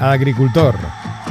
agricultor.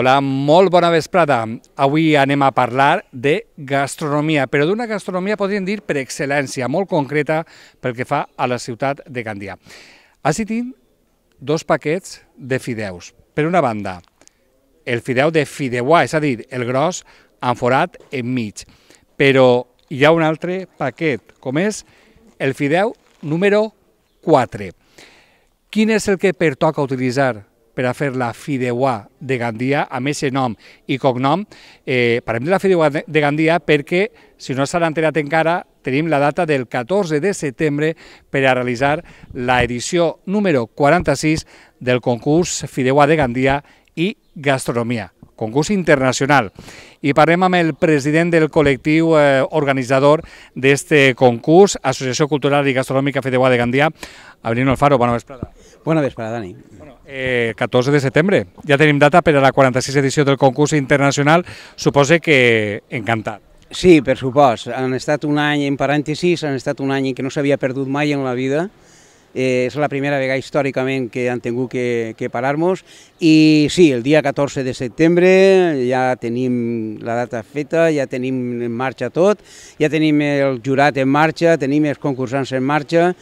Hola, molt bona vesprada. Avui anem a parlar de gastronomia, però d'una gastronomia, podríem dir, per excel·lència, molt concreta pel que fa a la ciutat de Gandia. Així tinc dos paquets de fideus. Per una banda, el fideu de fideuà, és a dir, el gros amb forat enmig. Però hi ha un altre paquet, com és el fideu número 4. Quin és el que pertoca utilitzar per a fer la Fideuà de Gandia, a més el nom i cognom. Eh, parlem de la Fideuà de Gandia perquè, si no s'han enterat encara, tenim la data del 14 de setembre per a realitzar la edició número 46 del concurs Fideuà de Gandia i Gastronomia concurs internacional. I parlem amb el president del col·lectiu eh, organitzador d'este concurs, Associació Cultural i Gastronòmica Fedeua de Gandia, Abrino Alfaro, bona vesprada. Bona vesprada, Dani. Bueno, eh, 14 de setembre, ja tenim data per a la 46 edició del concurs internacional, suposa que encantat. Sí, per supost. Han estat un any en parèntesis, han estat un any que no s'havia perdut mai en la vida, Eh, és la primera vegada històricament que han tingut que, que parar-nos i sí, el dia 14 de setembre ja tenim la data feta, ja tenim en marxa tot, ja tenim el jurat en marxa, tenim els concursants en marxa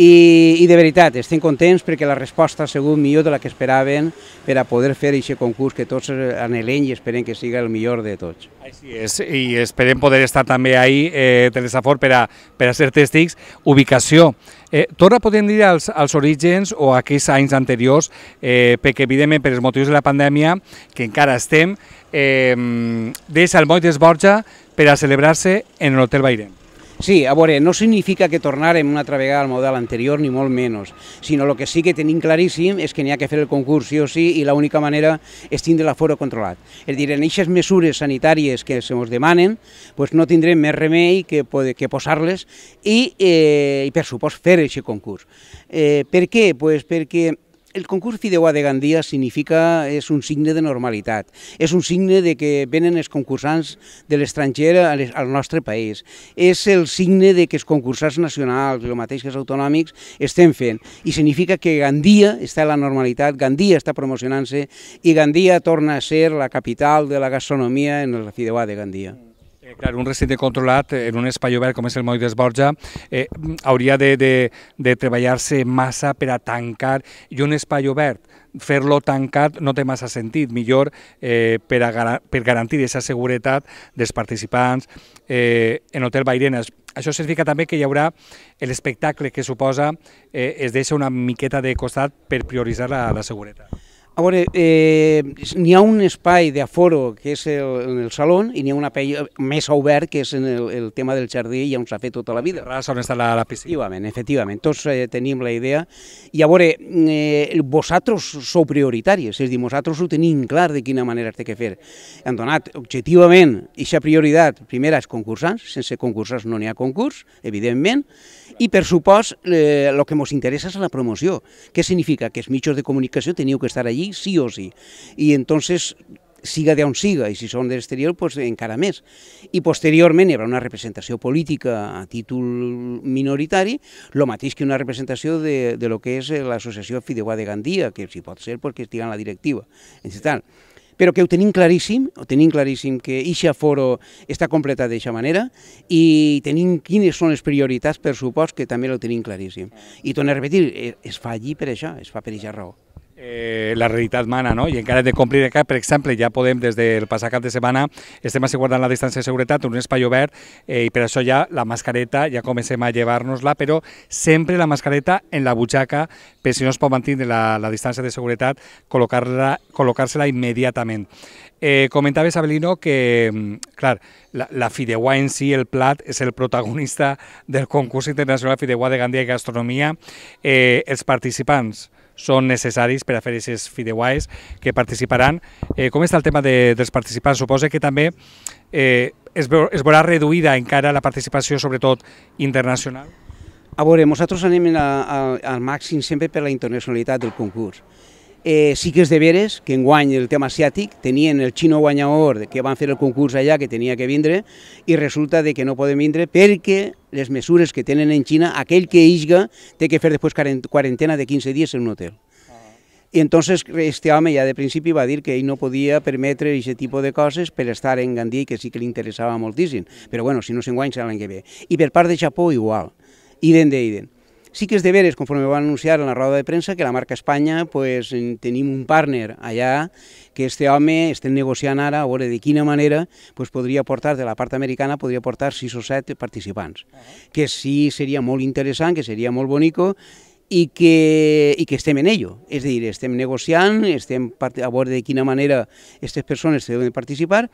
i, i de veritat, estem contents perquè la resposta ha sigut millor de la que esperaven per a poder fer aquest concurs que tots anhelem i esperem que siga el millor de tots. Així és, i esperem poder estar també ahí, eh, Telesafor, per a, per a ser tèstics. Ubicació, Eh, torna podem dir als, als orígens o a aquells anys anteriors, eh, perquè evidentment per els motius de la pandèmia, que encara estem, eh, deixa el moll d'Esborja per a celebrar-se en l'Hotel Bairem. Sí, a veure, no significa que tornarem una altra vegada al model anterior, ni molt menys, sinó el que sí que tenim claríssim és que n'hi ha que fer el concurs sí o sí i l'única manera és tindre l'aforo controlat. És dir, en aquestes mesures sanitàries que se ens demanen, pues no tindrem més remei que, que posar-les i, eh, i, per supost, fer aquest concurs. Eh, per què? Pues perquè el concurs Fideuà de Gandia significa, és un signe de normalitat, és un signe de que venen els concursants de l'estranger al nostre país, és el signe de que els concursants nacionals, el mateix que els autonòmics, estem fent, i significa que Gandia està en la normalitat, Gandia està promocionant-se, i Gandia torna a ser la capital de la gastronomia en el Fideuà de Gandia. Eh, clar, un recinte controlat en un espai obert com és el Moll d'Esborja eh, hauria de, de, de treballar-se massa per a tancar i un espai obert fer-lo tancat no té massa sentit, millor eh, per, a, per garantir aquesta seguretat dels participants eh, en Hotel Bairenes. Això significa també que hi haurà l'espectacle que suposa eh, es deixa una miqueta de costat per prioritzar la, la seguretat. A veure, eh, n'hi ha un espai d'aforo que és el, en el saló i n'hi ha una eh, més obert que és en el, el tema del jardí i on s'ha fet tota la vida. Ara on està la, la piscina. Efectivament, efectivament. Tots eh, tenim la idea. I a veure, eh, vosaltres sou prioritaris, és a dir, vosaltres ho tenim clar de quina manera té que fer. Hem donat objectivament aquesta prioritat. Primera és concursants, sense concursants no n'hi ha concurs, evidentment, i per supost eh, el eh, lo que ens interessa és la promoció. Què significa? Que els mitjans de comunicació teniu que estar allí sí o sí. Y entonces siga de siga, i si són de l'exterior, pues, encara més. I posteriorment hi haurà una representació política a títol minoritari, el mateix que una representació de, de lo que és l'associació Fideuà de Gandia, que si pot ser perquè estigui en la directiva. Etc. Però que ho tenim claríssim, ho tenim claríssim que eixa foro està completat d'aquesta manera i tenim quines són les prioritats, per supost, que també ho tenim claríssim. I torno a repetir, eh, es fa allí per això, es fa per aquesta raó eh, la realitat mana, no? I encara hem de complir que, per exemple, ja podem, des del passat cap de setmana, estem guardant la distància de seguretat en un espai obert eh, i per això ja la mascareta, ja comencem a llevar-nos-la, però sempre la mascareta en la butxaca, per si no es pot mantenir la, la distància de seguretat, col·locar-la col·locar immediatament. Eh, comentaves, Abelino, que, mm, clar, la, la fideuà en si, el plat, és el protagonista del concurs internacional Fideuà de Gandia i Gastronomia. Eh, els participants, són necessaris per a fer aquests fideuais que participaran. Eh, com està el tema de, dels participants? Suposa que també eh, es, veu, es veurà reduïda encara la participació, sobretot internacional? A veure, nosaltres anem a, a, al màxim sempre per la internacionalitat del concurs. Eh, sí que és de veres que enguany el tema asiàtic, tenien el xino guanyador que van fer el concurs allà, que tenia que vindre, i resulta de que no poden vindre perquè les mesures que tenen en Xina, aquell que eixga té que fer després quarantena de 15 dies en un hotel. I entonces este home ja de principi va dir que ell no podia permetre aquest tipus de coses per estar en Gandia i que sí que li interessava moltíssim. Però bueno, si no s'enguany serà l'any que ve. I per part de Japó igual. Idem de Sí que és de veres, conforme van anunciar en la roda de premsa, que la marca Espanya pues, tenim un partner allà, que este home estem negociant ara, a veure de quina manera pues, podria portar, de la part americana, podria portar sis o set participants. Uh ah. -huh. Que sí seria molt interessant, que seria molt bonico, i que, i que estem en ello. És a dir, estem negociant, estem a veure de quina manera aquestes persones deuen participar,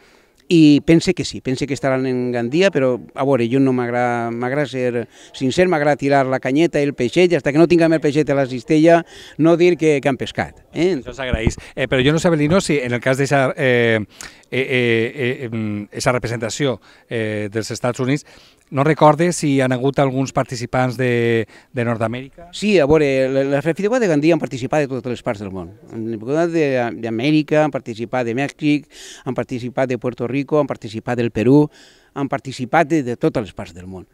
i pense que sí, pense que estaran en Gandia, però a veure, jo no m'agrada ser sincer, m'agrada tirar la canyeta i el peixet, i hasta que no tinguem el peixet a la cistella, no dir que, que han pescat. Eh? Això s'agraeix. Eh, però jo no sabia, no, si en el cas d'aquesta eh, eh, eh, eh, mm, representació eh, dels Estats Units, no recordes si han hagut alguns participants de, de Nord-Amèrica? Sí, a veure, la, la de Gandia han participat de totes les parts del món. Han d'Amèrica, han participat de Mèxic, han participat de Puerto Rico, han participat del Perú, han participat de, de totes les parts del món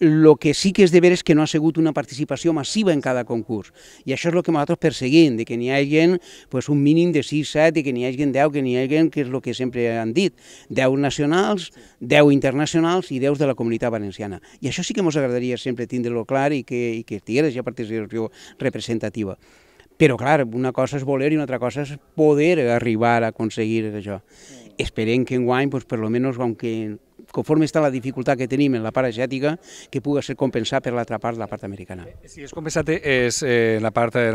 el que sí que és de és que no ha sigut una participació massiva en cada concurs. I això és el que nosaltres perseguim, de que n'hi hagi pues, un mínim de 6, 7, de que n'hi hagi 10, que n'hi hagi, que és el que sempre han dit, 10 nacionals, 10 internacionals i 10 de la comunitat valenciana. I això sí que ens agradaria sempre tindre-ho clar i que, i que estigués ja participació representativa. Però, clar, una cosa és voler i una altra cosa és poder arribar a aconseguir això. Esperem que enguany, pues, per lo menos, aunque conforme està la dificultat que tenim en la part asiàtica, que pugui ser compensat per l'altra part, la part americana. Eh, si és compensat eh, és eh, la part eh,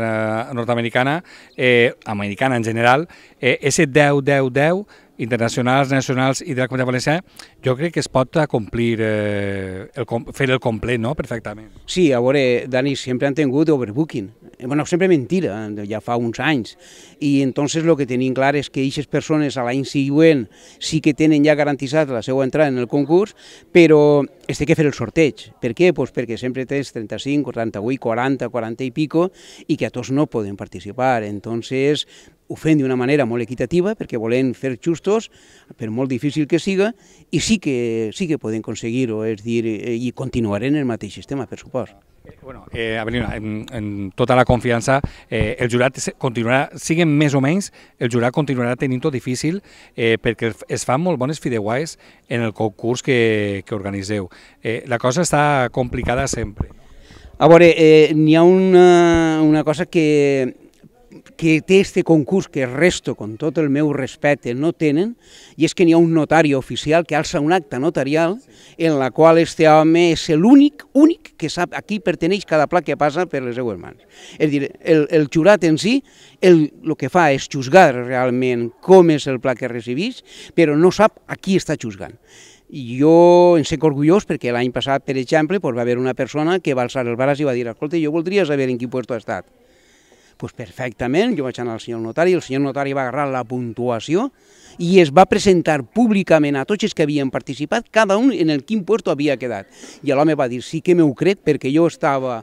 nord-americana, eh, americana en general, eh, ese 10-10-10 internacionals, nacionals i de la Comunitat Valenciana, jo crec que es pot complir, eh, el, fer el complet, no?, perfectament. Sí, a veure, Dani, sempre han tingut overbooking. Eh, bueno, sempre mentira, eh, ja fa uns anys. I entonces el que tenim clar és que aquestes persones a l'any següent sí que tenen ja garantitzat la seva entrada en el concurs, però es té que fer el sorteig. Per què? Pues perquè sempre tens 35, 38, 40, 40 i pico i que a tots no poden participar. Entonces, ho fem d'una manera molt equitativa, perquè volem fer justos, per molt difícil que siga, i sí que, sí que podem aconseguir-ho, és dir, i continuarem el mateix sistema, per supost. Eh, bueno, eh, Avelina, en, en tota la confiança, eh, el jurat continuarà, siguen més o menys, el jurat continuarà tenint-ho difícil eh, perquè es fan molt bones fideuais en el concurs que, que organitzeu. Eh, la cosa està complicada sempre. A veure, eh, n'hi ha una, una cosa que que té aquest concurs que resto con tot el meu respecte no tenen, i és que n'hi ha un notari oficial que alça un acte notarial en la qual este home és l'únic, únic que sap a qui perteneix cada pla que passa per les seues mans. És dir, el, el jurat en si el, el que fa és juzgar realment com és el pla que recibís, però no sap a qui està juzgant. I jo en sé orgullós perquè l'any passat, per exemple, pues, va haver una persona que va alçar el braç i va dir escolta, jo voldria saber en quin lloc ha estat pues doncs perfectament, jo vaig anar al senyor notari, el senyor notari va agarrar la puntuació i es va presentar públicament a tots els que havien participat, cada un en el quin puerto havia quedat. I l'home va dir, sí que m'ho crec, perquè jo estava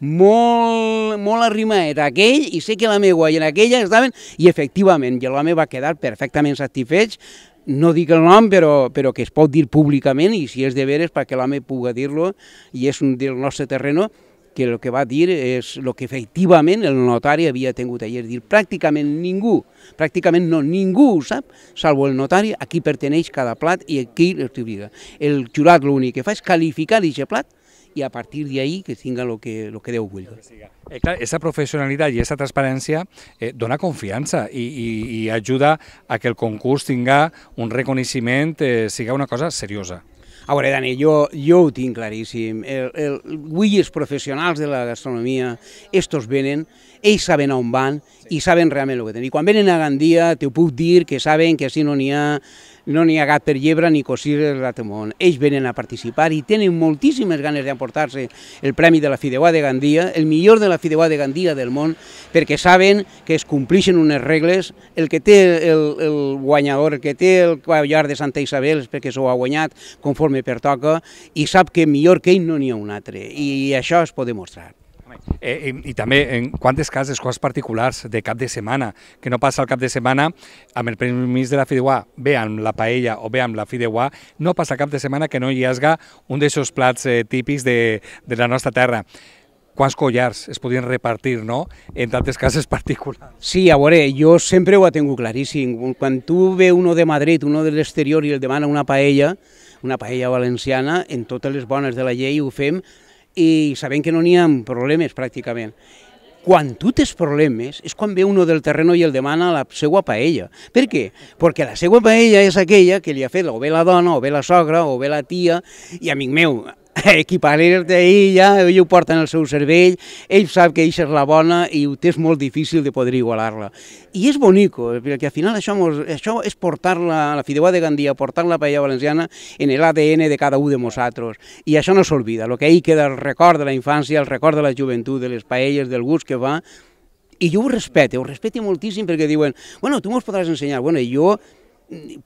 molt, molt a aquell i sé que la meva i en aquella estaven, i efectivament, i l'home va quedar perfectament satisfets, no dic el nom, però, però que es pot dir públicament, i si és de veres perquè l'home puga dir-lo, i és un del nostre terreno, que el que va dir és el que efectivament el notari havia tingut ahir, dir pràcticament ningú, pràcticament no, ningú ho sap, salvo el notari, a qui perteneix cada plat i a qui l'estiu El jurat l'únic que fa és qualificar aquest plat i a partir d'ahir que tinga lo que, lo que deu vuelta. Eh, clar, aquesta professionalitat i aquesta transparència eh, dona confiança i, i, i ajuda a que el concurs tinga un reconeixement, eh, siga una cosa seriosa. A veure, Dani, jo, jo ho tinc claríssim. El, el, avui els professionals de la gastronomia, estos venen, ells saben on van i saben realment el que tenen. I quan venen a Gandia, t'ho puc dir, que saben que si no n'hi ha no n'hi ha gat per llebre ni cosir el gat món. Ells venen a participar i tenen moltíssimes ganes d'emportar-se el Premi de la Fideuà de Gandia, el millor de la Fideuà de Gandia del món, perquè saben que es compleixen unes regles, el que té el, el guanyador, el que té el cavallar de Santa Isabel, perquè s'ho ha guanyat conforme pertoca, i sap que millor que ell no n'hi ha un altre, i això es pot demostrar. Eh, i, I també, en quantes cases, coses particulars de cap de setmana, que no passa el cap de setmana amb el permís de la fideuà, bé amb la paella o bé amb la fideuà, no passa cap de setmana que no hi hasga un d'aquests plats eh, típics de, de la nostra terra quants collars es podien repartir no? en tantes cases particulars. Sí, a veure, jo sempre ho he tingut claríssim. Quan tu ve uno de Madrid, uno de l'exterior i el demana una paella, una paella valenciana, en totes les bones de la llei ho fem i sabent que no n'hi ha problemes pràcticament. Quan tu tens problemes és quan ve uno del terreno i el demana la seva paella. Per què? Perquè la seva paella és aquella que li ha fet o bé la dona, o bé la sogra, o bé la tia, i amic meu, equipar te a ja, ella ho porta en el seu cervell, ell sap que això és la bona i ho té molt difícil de poder igualar-la. I és bonico, perquè al final això, mos, això és portar-la, la fideuà de Gandia, portar-la a Paella Valenciana en l'ADN de cada un de nosaltres. I això no s'olvida, el que ahir queda el record de la infància, el record de la joventut, de les paelles, del gust que va, i jo ho respecte, ho respecte moltíssim perquè diuen, bueno, tu mos podràs ensenyar, bueno, i jo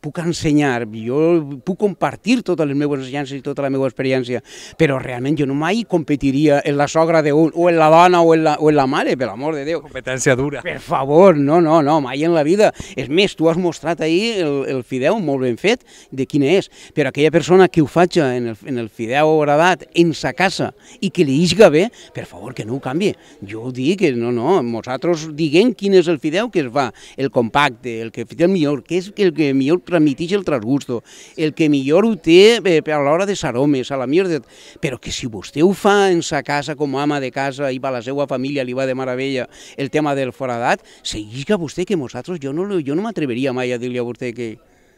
puc ensenyar, jo puc compartir totes les meves ensenyances i tota la meva experiència, però realment jo no mai competiria en la sogra d'un, o en la dona, o en la, o en la mare, per l'amor de Déu. Competència dura. Per favor, no, no, no, mai en la vida. És més, tu has mostrat ahir el, el fideu molt ben fet, de quin és, però aquella persona que ho faig en el, en el fideu agradat, en sa casa, i que li isga bé, per favor, que no ho canvi. Jo ho dic, eh, no, no, nosaltres diguem quin és el fideu que es va, el compacte, el que el millor, que és el que millor transmiteix el trasgusto, el que millor ho té eh, a l'hora de saromes, a la millor de... Però que si vostè ho fa en sa casa com a ama de casa i va la seva família, li va de meravella el tema del foradat, seguisca vostè que nosaltres, jo no, jo no m'atreveria mai a dir-li a vostè que,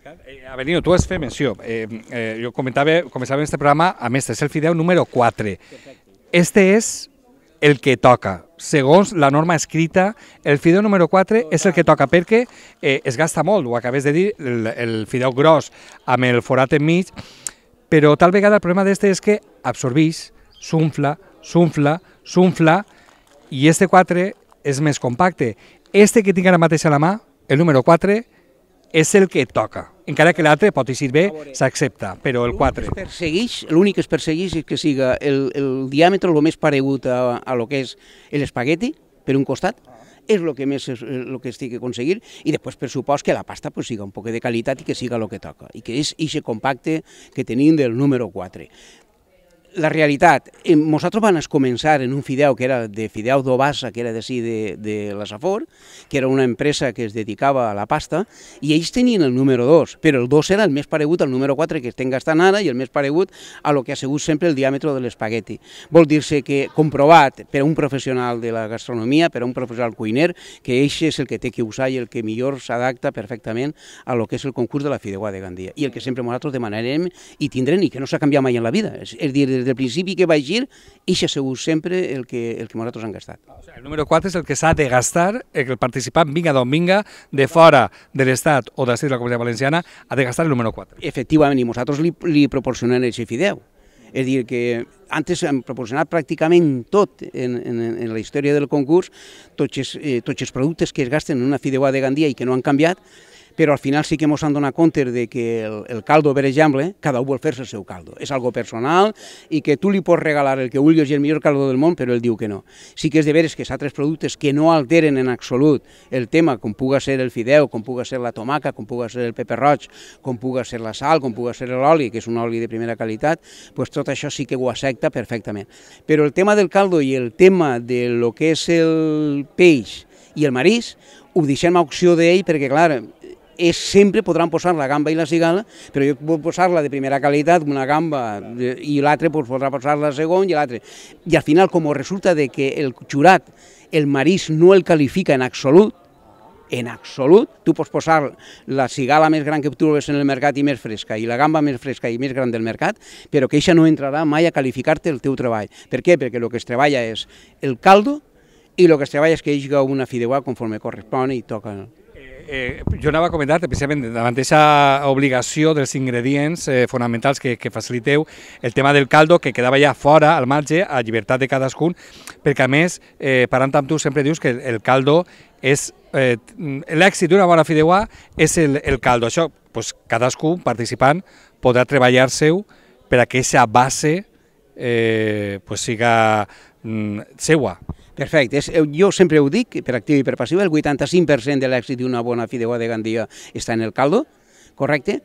eh, Avelino, tu has fet menció. Eh, eh, jo comentava, començava este programa amb este selfie 10 número 4. Perfecte. Este és el que toca. Segons la norma escrita, el fideu número 4 és el que toca perquè eh, es gasta molt, ho acabes de dir, el, el fideu gros amb el forat enmig, però tal vegada el problema d'este és que absorbís, s'unfla, s'unfla, s'unfla, i este 4 és més compacte. Este que tinc ara mateix a la mà, el número 4, és el que toca. Encara que l'altre pot ser bé, s'accepta, però el 4... Persegueix, l'únic que es persegueix és que siga el, el diàmetre el més paregut a, a lo que és l'espagueti, per un costat, és el que més és el eh, que estic a aconseguir i després per supost que la pasta pues, siga un poc de qualitat i que siga el que toca i que és ixe compacte que tenim del número 4 la realitat, nosaltres eh, vam començar en un fideu que era de Fideu d'Obassa, que era de, de, de la Safor, que era una empresa que es dedicava a la pasta, i ells tenien el número 2, però el 2 era el més paregut al número 4 que estem gastant ara i el més paregut a lo que ha sigut sempre el diàmetre de l'espagueti. Vol dir-se que comprovat per un professional de la gastronomia, per un professional cuiner, que eix és el que té que usar i el que millor s'adapta perfectament a lo que és el concurs de la Fideuà de Gandia, i el que sempre nosaltres demanarem i tindrem i que no s'ha canviat mai en la vida. És, és dir, des del principi que vaig i això segur sempre el que, el que nosaltres hem gastat. O sigui, el número 4 és el que s'ha de gastar, el que el participant vinga d'on vinga, de fora de l'Estat o de la Comunitat Valenciana, ha de gastar el número 4. Efectivament, i nosaltres li, li proporcionem el xifideu. És dir, que antes hem proporcionat pràcticament tot en, en, en la història del concurs, tots els, eh, tots els productes que es gasten en una fideuà de Gandia i que no han canviat, però al final sí que ens han donat compte de que el, el caldo, per exemple, cada un vol fer-se el seu caldo. És algo personal i que tu li pots regalar el que vulguis i el millor caldo del món, però ell diu que no. Sí que és de veres que altres productes que no alteren en absolut el tema, com puga ser el fideu, com puga ser la tomaca, com puga ser el peper roig, com puga ser la sal, com puga ser l'oli, que és un oli de primera qualitat, doncs tot això sí que ho accepta perfectament. Però el tema del caldo i el tema de lo que és el peix i el marís, ho deixem a opció d'ell perquè, clar, és, sempre podran posar la gamba i la cigala, però jo puc posar-la de primera qualitat, una gamba, i l'altre pues, podrà posar-la segon i l'altre. I al final, com resulta de que el jurat el marís no el califica en absolut, en absolut, tu pots posar la cigala més gran que trobes en el mercat i més fresca, i la gamba més fresca i més gran del mercat, però que això no entrarà mai a qualificar-te el teu treball. Per què? Perquè el que es treballa és el caldo i el que es treballa és que hi hagi una fideuà conforme correspon i toca eh, jo anava a comentar precisament davant d'aquesta obligació dels ingredients eh, fonamentals que, que faciliteu, el tema del caldo que quedava ja fora, al marge, a llibertat de cadascun, perquè a més, eh, parlant amb tu, sempre dius que el, caldo és eh, l'èxit d'una bona fideuà és el, el caldo. Això, pues, cadascú participant podrà treballar seu per a que aquesta base eh, pues, siga mm, seua. Perfecte. Eh, jo sempre ho dic, per activa i per passiva, el 85% de l'èxit d'una bona fideuà de Gandia està en el caldo, correcte?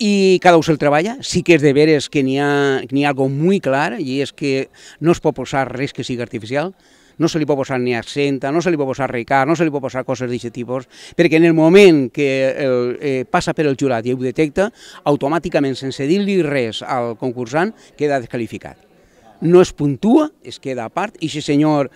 i cada ús el treballa. Sí que és de veres que n'hi ha, ha algo muy clar i és que no es pot posar res que sigui artificial, no se li pot posar ni accenta, no se li pot posar recar, no se li pot posar coses d'aquest tipus, perquè en el moment que el, eh, passa per el jurat i ho detecta, automàticament, sense dir-li res al concursant, queda descalificat no es puntua, es queda a part, i si senyor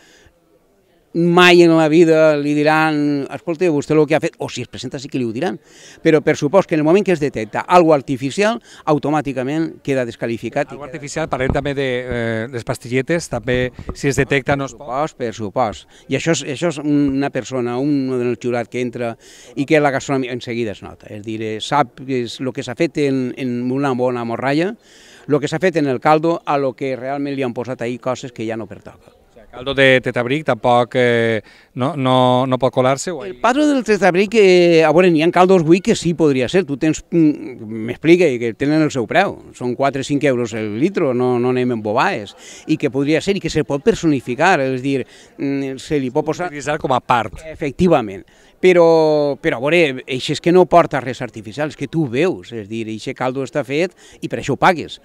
mai en la vida li diran escolta, vostè el que ha fet, o si es presenta sí que li ho diran, però per supòs que en el moment que es detecta algo artificial, automàticament queda descalificat. Algo queda... artificial, parlem també de eh, les pastilletes, també si es detecta no es pot. Per supòs, per supòs. I això és, això és una persona, un del jurat que entra i que la gastronomia en seguida es nota, és dir, eh, sap el que s'ha fet en, en una bona morralla, el que s'ha fet en el caldo a lo que realment li han posat ahir coses que ja no pertoca. O caldo de tetabric tampoc eh, no, no, no pot colar-se? El padre del tetabric, eh, a veure, n'hi ha caldos avui que sí podria ser, tu tens, mm, m'explica, que tenen el seu preu, són 4 o 5 euros el litro, no, no anem en bobaes, i que podria ser, i que se pot personificar, és dir, mm, se li pot posar... Utilitzar com a part. Efectivament però, però a veure, això és que no porta res artificial, és que tu veus, és dir, això caldo està fet i per això ho pagues.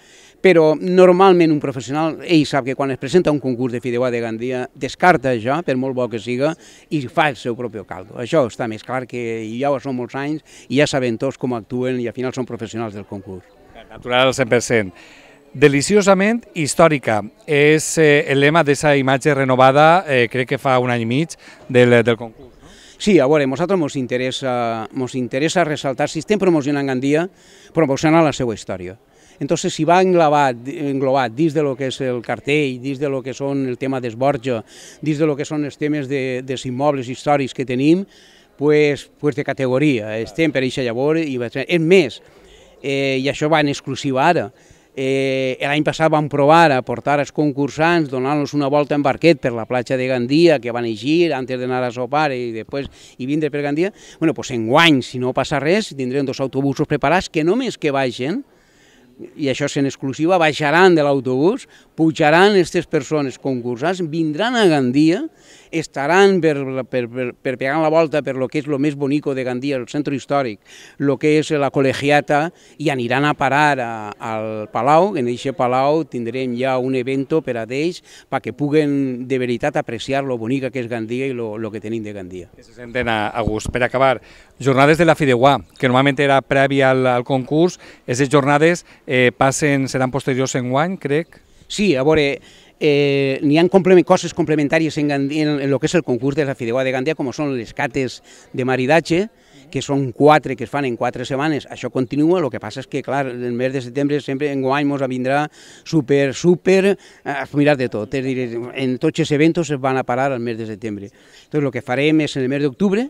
Però normalment un professional, ell sap que quan es presenta un concurs de fideuà de Gandia, descarta això, per molt bo que siga, i fa el seu propi caldo. Això està més clar que ja ho són molts anys i ja saben tots com actuen i al final són professionals del concurs. Natural al 100%. Deliciosament històrica. És eh, el lema d'aquesta imatge renovada, eh, crec que fa un any i mig, del, del concurs. Sí, a veure, a nosaltres ens interessa, mos interessa ressaltar, si estem promocionant Gandia, promocionar la seva història. Entonces, si va englobat, englobat dins de lo que és el cartell, dins de lo que són el tema d'esborja, dins de lo que són els temes de, dels immobles històrics que tenim, pues, pues de categoria. Estem per eixa llavor i és més, eh, i això va en exclusiva ara, Eh, L'any passat vam provar a portar els concursants donant-los una volta en barquet per la platja de Gandia, que van eixir antes d'anar a sopar i després i vindre per Gandia. Bueno, doncs guany, si no passa res, tindrem dos autobusos preparats que només que vagin i això sent exclusiva, baixaran de l'autobús, pujaran aquestes persones concursants, vindran a Gandia, estaran per, per, per, per pegar la volta per lo que és lo més bonico de Gandia, el centre històric, lo que és la col·legiata, i aniran a parar a, al Palau, en aquest Palau tindrem ja un evento per a ells perquè puguen de veritat apreciar lo bonica que és Gandia i lo, lo que tenim de Gandia. Que se senten a gust. Per acabar, jornades de la Fideuà, que normalment era prèvia al, al concurs, aquestes jornades eh, serán posteriores en guany, crec? Sí, a eh, ni han cosas complementarias en, lo en, que es el concurso de la Fideuà de Gandia, ...como son los cates de Maridache, que son cuatro, que es fan en semanas setmanes. Això continua, lo que pasa es que, clar, el mes de septiembre siempre en guany a vindrà super, súper, a mirar de todo, en tots eventos es van a parar al mes de septiembre... Entonces, lo que farem es en el mes de octubre,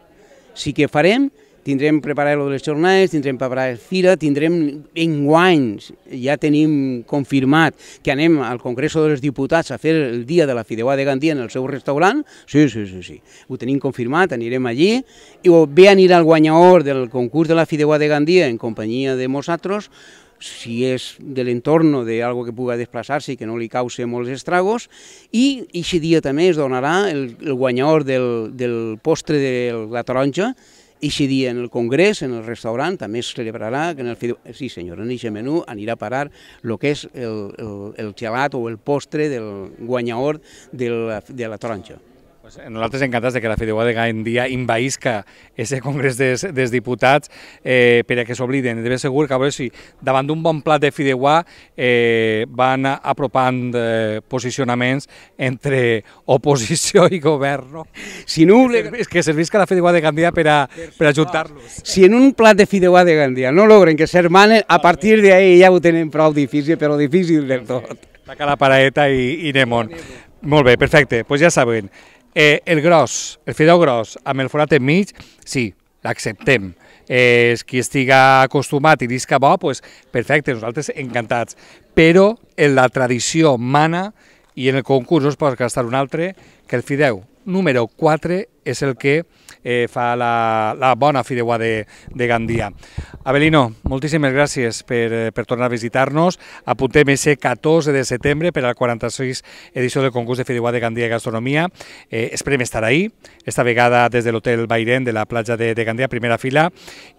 sí que farem, tindrem preparat les jornades, tindrem preparat fira, tindrem enguanys, ja tenim confirmat que anem al Congreso dels Diputats a fer el dia de la Fideuà de Gandia en el seu restaurant, sí, sí, sí, sí, ho tenim confirmat, anirem allí, i bé anirà el guanyador del concurs de la Fideuà de Gandia en companyia de nosaltres, si és de l'entorn de algo que puga desplaçar-se i que no li cause molts estragos, i aquest dia també es donarà el, el guanyador del, del postre de la taronja, Ixe dia en el Congrés, en el restaurant, també es celebrarà, que en el, sí senyor, en aquest menú anirà a parar el que és el, el, el gelat o el postre del guanyador de la, de la taronja. Pues eh, nosaltres encantats de que la Fideuà Gaen dia invaïsca ese congrés dels, dels diputats eh, per a que s'obliden. De ben segur que a veure si davant d'un bon plat de Fideuà eh, van apropant eh, posicionaments entre oposició i govern. No? Si no... Que, servis, que servisca la Fideuà de Gandia per, a, per ajuntar-los. Si en un plat de Fideuà de Gandia no logren que s'hermanen, a partir ahí ja ho tenen prou difícil, però difícil del tot. Taca la paraeta i, i anem on. Molt bé, perfecte, doncs pues ja saben. Eh, el gros, el fideu gros, amb el forat enmig, sí, l'acceptem. Eh, qui estiga acostumat i disca bo, pues, perfecte, nosaltres encantats. Però en la tradició mana i en el concurs no es pot gastar un altre que el fideu número 4 és el que eh, fa la, la bona fideuà de, de Gandia. Abelino, moltíssimes gràcies per, eh, per tornar a visitar-nos. Apuntem ese 14 de setembre per a la 46 edició del concurs de fideuà de Gandia i Gastronomia. Eh, esperem estar ahí, esta vegada des de l'hotel Bairén de la platja de, de Gandia, primera fila,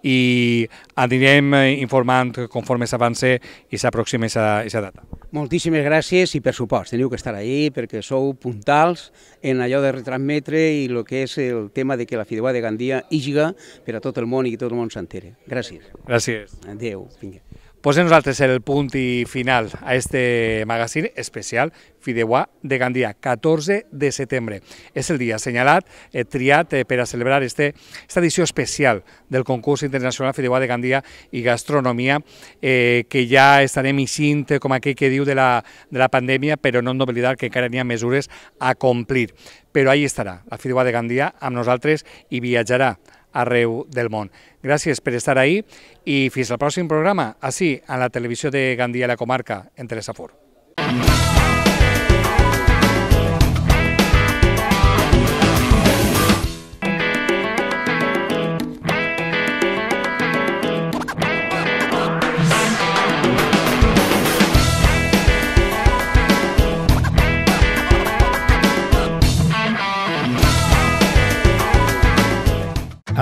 i anirem eh, informant conforme s'avance i s'aproxima aquesta data. Moltíssimes gràcies i per supost, teniu que estar ahí perquè sou puntals en allò de retransmetre i el que és és el tema de que la fideuà de Gandia hígiga per a tot el món i que tot el món s'entere. Gràcies. Gràcies. Adéu. Vinga posem nosaltres el punt i final a este magazín especial Fideuà de Gandia, 14 de setembre. És el dia assenyalat, eh, triat eh, per a celebrar este, esta edició especial del concurs internacional Fideuà de Gandia i Gastronomia, eh, que ja estarem ixint, eh, com aquell que diu, de la, de la pandèmia, però no hem d'oblidar que encara n'hi ha mesures a complir. Però ahí estarà, la Fideuà de Gandia amb nosaltres i viatjarà arreu del món. Gràcies per estar ahí i fins al pròxim programa, així, a la televisió de Gandia i la comarca, en Teresa Fort.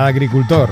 agricultor